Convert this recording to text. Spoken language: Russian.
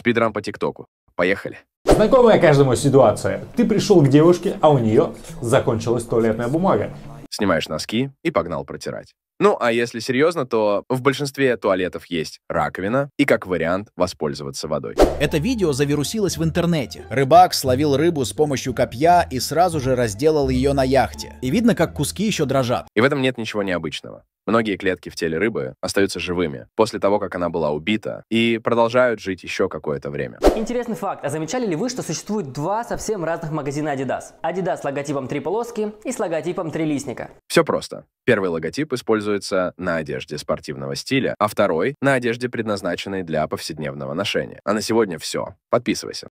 Спидран по ТикТоку. Поехали. Знакомая каждому ситуация. Ты пришел к девушке, а у нее закончилась туалетная бумага. Снимаешь носки и погнал протирать. Ну, а если серьезно, то в большинстве туалетов есть раковина и, как вариант, воспользоваться водой. Это видео завирусилось в интернете. Рыбак словил рыбу с помощью копья и сразу же разделал ее на яхте. И видно, как куски еще дрожат. И в этом нет ничего необычного. Многие клетки в теле рыбы остаются живыми после того, как она была убита, и продолжают жить еще какое-то время. Интересный факт. А замечали ли вы, что существует два совсем разных магазина Adidas? Adidas с логотипом три полоски и с логотипом три листника. Все просто. Первый логотип используется на одежде спортивного стиля, а второй — на одежде, предназначенной для повседневного ношения. А на сегодня все. Подписывайся.